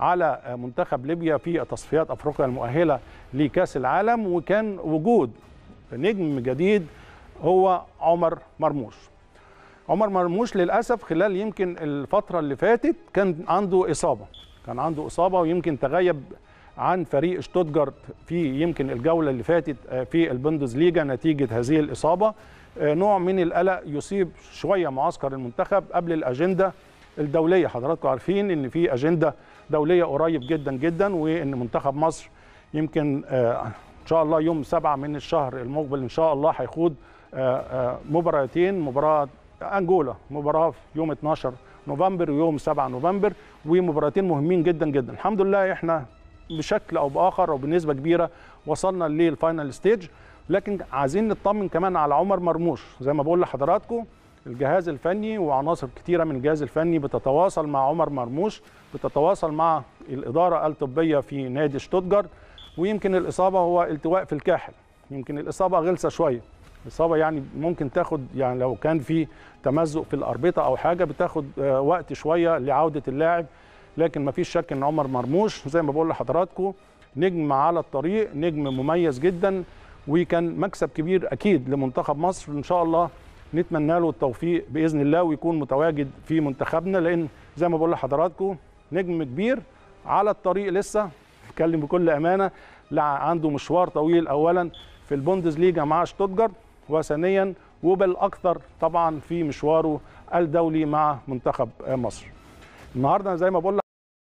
على منتخب ليبيا في تصفيات افريقيا المؤهله لكاس العالم وكان وجود نجم جديد هو عمر مرموش عمر مرموش للاسف خلال يمكن الفتره اللي فاتت كان عنده اصابه كان عنده اصابه ويمكن تغيب عن فريق شتوتجارت في يمكن الجوله اللي فاتت آه، في البوندسليجا نتيجه هذه الاصابه آه، نوع من القلق يصيب شويه معسكر المنتخب قبل الاجنده الدوليه حضراتكم عارفين ان في اجنده دوليه قريب جدا جدا وان منتخب مصر يمكن آه، ان شاء الله يوم سبعة من الشهر المقبل ان شاء الله هيخوض آه، آه، مباراتين مباراه انجولا مباراه في يوم 12 نوفمبر ويوم 7 نوفمبر ومباراتين مهمين جدا جدا الحمد لله احنا بشكل او باخر او بنسبه كبيره وصلنا للفاينل ستيج لكن عايزين نطمن كمان على عمر مرموش زي ما بقول لحضراتكم الجهاز الفني وعناصر كتيره من الجهاز الفني بتتواصل مع عمر مرموش بتتواصل مع الاداره الطبيه في نادي شتوتجارت ويمكن الاصابه هو التواء في الكاحل يمكن الاصابه غلسه شويه الاصابه يعني ممكن تاخد يعني لو كان في تمزق في الاربطه او حاجه بتاخد آه، وقت شويه لعوده اللاعب لكن مفيش شك ان عمر مرموش زي ما بقول لحضراتكم نجم على الطريق نجم مميز جدا وكان مكسب كبير اكيد لمنتخب مصر ان شاء الله نتمنى له التوفيق باذن الله ويكون متواجد في منتخبنا لان زي ما بقول لحضراتكم نجم كبير على الطريق لسه نتكلم بكل امانه لا عنده مشوار طويل اولا في البوندز ليجا مع شتوتجارت وثانيا وبالاكثر طبعا في مشواره الدولي مع منتخب مصر النهارده زي ما بقول